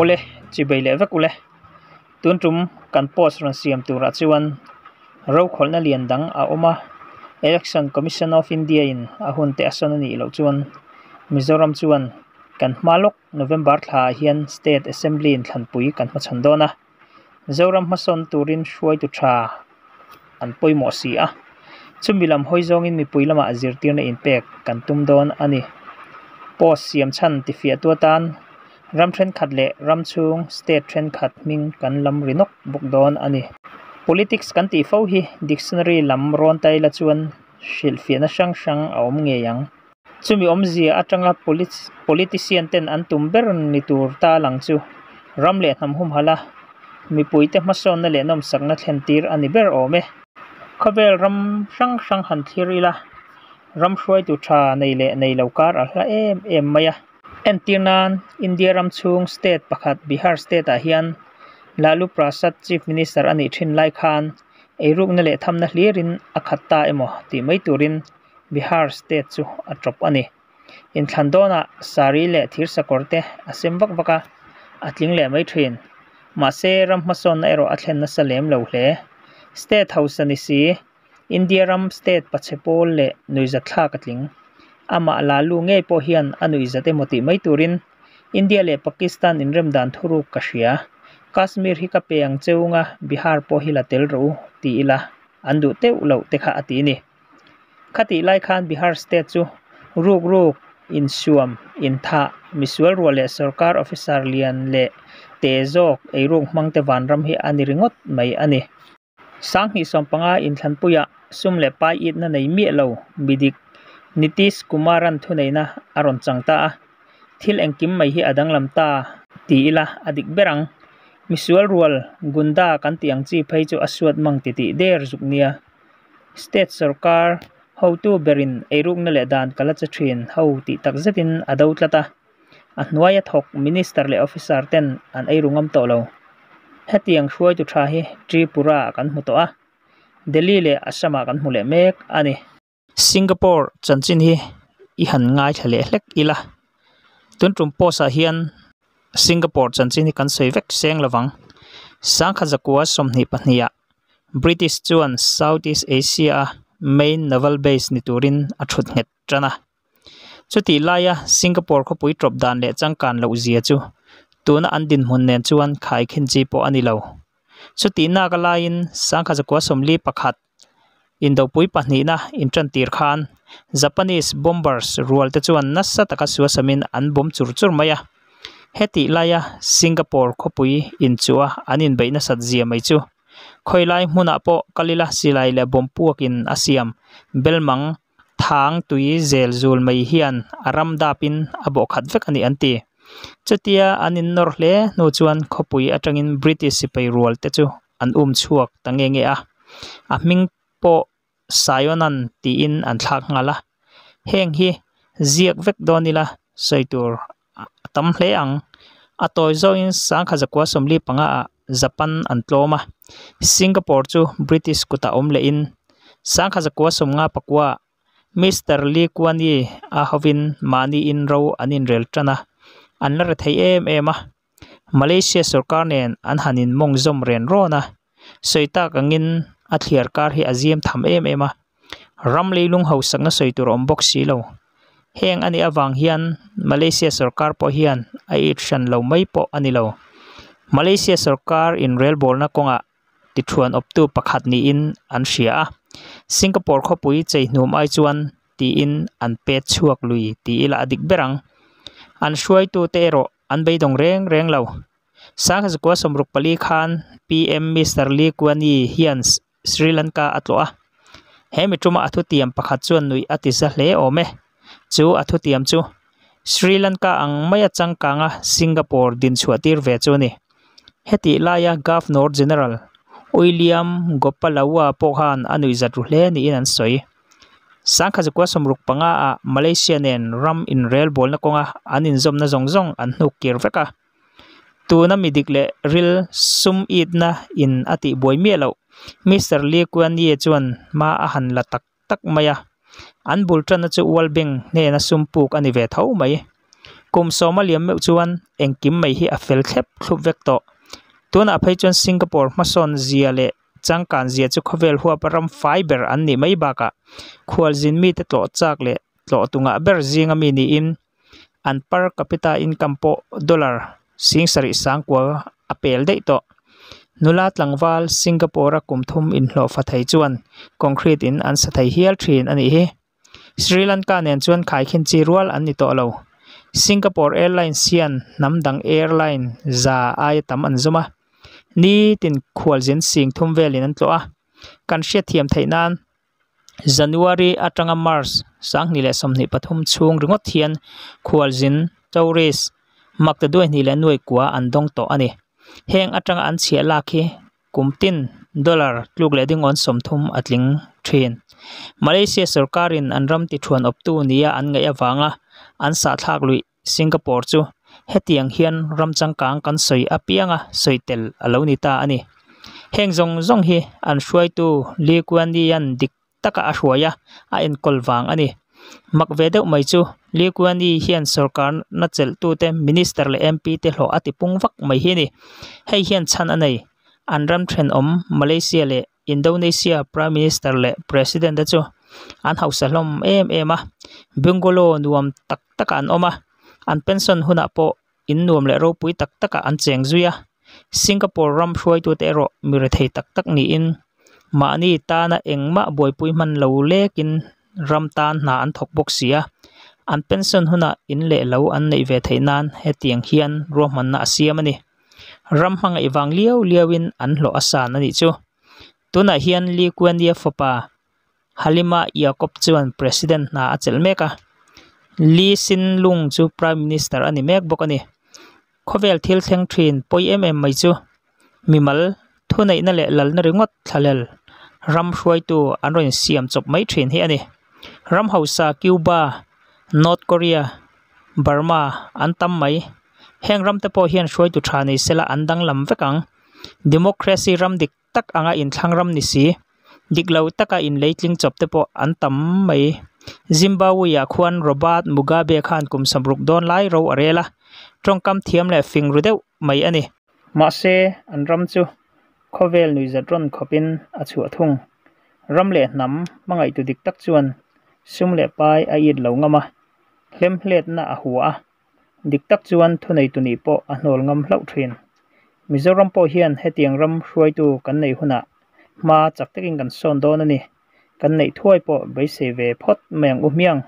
ole chi bei le vek ule tun tum kan post ran siam tu ra chuan ro kholna lian dang a oma election commission of india in a hun te asan ani lo chuan mizoram chuan cán hmalok november thla hian state assembly in thlanpui kan ma chan dona zoram mason turin shuai tu tha an poimo si à chuẩn bị a chumilam hoizong in mipui lama azir tirna impact kan tum don ani post siam chan ti fia tu tan ram thren khat le ram chung state thren khat ming kan lam rinok buk don ani politics kan ti fo hi dictionary lam ron tai la chuan shil fi shang shang awm nge yang chumi om zi atanga polit politician ten antum tum ber ni tur ta lang chu ram le tham hum hala mi puite ma son na le nom sak na thlen tir ani ber ome khabel ram shang shang han thiri la ram shwai tu tha nei le nei lokar a em em maya entinan india ram chung state pakhat bihar state a hian lalu prasad chief minister ani thin lai khan e ruk na le tham na hlirin akhatta emo ti mai turin bihar state chu a trop ani in thandona sari le thir sakorte asim bak baka atling le mai thin ma se ram hmason ero athlen na salem lo hle state house ani si india ama la lu nge po hian anu izate moti mai turin india le pakistan inrem dan thuru kashia kashmir hi ka peyang cheunga bihar po hi la tel ro ti ila andu te ulo te kha ati ni khati lai khan bihar state chu ruk ruk in suam in tha miswal ro le sarkar officer lian le tezok ei rung mang te vanram hi aniringot mai ani sang hi sompanga in thanpuya sum le pai it na mi lo bidik Nitish Kumaran thunaina aron changta thil engkim mai hi adang lamta ti ila adik berang misual rual gunda kan tiang chi phai chu aswat mang ti ti der zuknia state sarkar how to berin eruk na le dan kala cha thrin how ti takzatin adautlata anwaya thok minister le officer ten an eirungam tolo hetiang khuai tu tha hi tripura kan hu to a delhi mek ani Singapore chân chin hi i han ngai thale hlek ila tun tum po sa hian Singapore chân chin hi kan sei vek seng lawang sang kha zakwa som ni pahnia British chuan Southeast Asia main naval base ni turin a thut nget trana chuti laia Singapore ko pui trop dan le changkan lo zia chu tuna andin hun nen chuan khai khin chi po ani Chú chuti na ka lain sang kha zakwa som li pakhat indopui pahnihna intran tir khan japanese bombers rualte chuan nasa taka suwa samin an bom chur chur maya heti laya singapore khopui inchua anin beina sat zia mai chu khoilai hmuna po kalila silai le bom puakin asiam belmang thang tui zel zul mai hian aram dapin abo khat vek ani anti chutia anin nor hle nu chuan khopui atangin british sipai rual te chu an um chuak tangenge a a ming po sayonan tiin an thlak ngala heng hi ziak vek donila soitur tam hle ang atoi zo in sang kha zakwa somli panga japan an tloma singapore chu british kuta om le in sang kha zakwa somnga pakwa mr lee kwani a hovin mani in ro anin rel tana an la thei em em a malaysia sarkar nen an hanin mong zom ren rona soita kangin a thlir kar hi aziam tham em em a ram leilung ho sanga soitur om box si lo heng ani awang hian malaysia sarkar po hian ai ithan lo mai po ani lo malaysia sarkar in rail bol na konga ti thuan op tu pakhat ni in an sia singapore kho pui chei hnum ai chuan ti in an pe chuak lui ti ila adik berang an shuai tu te ro an bei dong reng reng lo sang ha ko somruk pali khan pm mr lee kwani hians Sri Lanka atloa hemi tuma athu tiam pakhat chuan nui atisa hle ome chu athu tiam chu Sri Lanka ang maya changkanga Singapore din chuatir ve chu ni heti laya governor general William Gopalawa Pohan anui zatru hle ni in an soi sangkha chu kwasam ruk panga a Malaysia nen ram in rail bol na konga anin zom na zong zong an hnuk kir veka tuna midikle ril sum na in ati boy lo Mr. Lee Kuan Ye chuan ma a han la tak tak Maya, a an bul tran chu wal beng ne na sumpuk ani ve tho mai kum so ma liam me chuan engkim mai hi a fel thlep thlup vek to tun a phei chuan singapore ma son zia le changkan zia chu khovel huwa param fiber an ni mai baka khwal jin mi te tlo chak le tlo tunga ber zinga mi ni in an per capita income po dollar sing sari sang kwa apel dei to นุลาตลังวาลสิงคโปร์กุมทุมอินโลฟัทไทจวนคอนกรีตอินอันสัตย์เฮียลทรีนอันนี้สิริลังกาเนี่ยจวนขายขึ้นจีรัวลอันนี้ต่อเราสิงคโปร์แอร์ไลน์เซียนน้ำดังแอร์ไลน์จาไอตั้มอันซุมะนี่ตินขวัญเสียสิงทุมเวลินันตัวกันเชียร์เทียมไทยนั้น January อัตรางมาร์สสังนิเลสมนิปทุมช่วงรุ่งเทียนขวัญเสียเจ้าเรสมักจะด้วยนิเลนวยกว่าอันดงต่ออันนี้ heng atang an chia la ke kumtin dollar kluk le ding on som thum atling train malaysia sarkar in anram ti thuan op tu nia an nga ya wanga an sa thak lui singapore chu hetiang hian ram chang kang kan soi apianga soitel aloni ta ani heng zong zong hi an shuai tu li kwandi yan dik taka ashwaya a in kolwang ani mặc về đâu mấy chú liên quan chu hiện hian sarkar na chel tu te minister le mp te hlo ati mấy vak mai hay hiện chăn anh này anh ram trên om malaysia le indonesia prime minister le president da chu an hausa hlom em em a bungalo nuam tak anh om oma an pension huna po in nuam le ro pui tak tak an cheng zuya singapore ram xoay tu te ro mi re thei tak ni in mà ni ta na engma boipui man lo lekin ramtan na an thok bok sia an pension huna in le lo an nei ve theinan he tiang hian roman na asiam ani ram hang iwang liau liawin an lo asan ani chu tuna hian li kwen dia fopa halima yakob chuan president na achel meka li sin lung chu prime minister ani mek bok ani khovel thil theng thin poi em em mai chu mimal thunai na le lal na ringot thalel ram hruai tu an roin siam chop mai thin hi ani ram sa cuba north korea burma an tam mai heng ram te pawh hian hruai tu tha nei sela an dang lam vekang democracy ram dik tak anga in thlang ram ni si diklo taka in leitling chop te po an tam mai zimbabwe ya khuan robert mugabe khan kum samruk don lai ro arela trongkam thiam le fing ru deuh mai ani ma se an ram chu khovel nui zatron khopin achu athung ram le nam mangai tu dik tak chuan sum le pai a it lo ngama hlem hlet na a hua dik tak chuan thunei tuni po a hnol ngam hlau thrin mizoram po hian hetiang ram hruai tu kan nei huna ma chak tekin kan son don ani kan nei thuai po be se ve phot meng u miang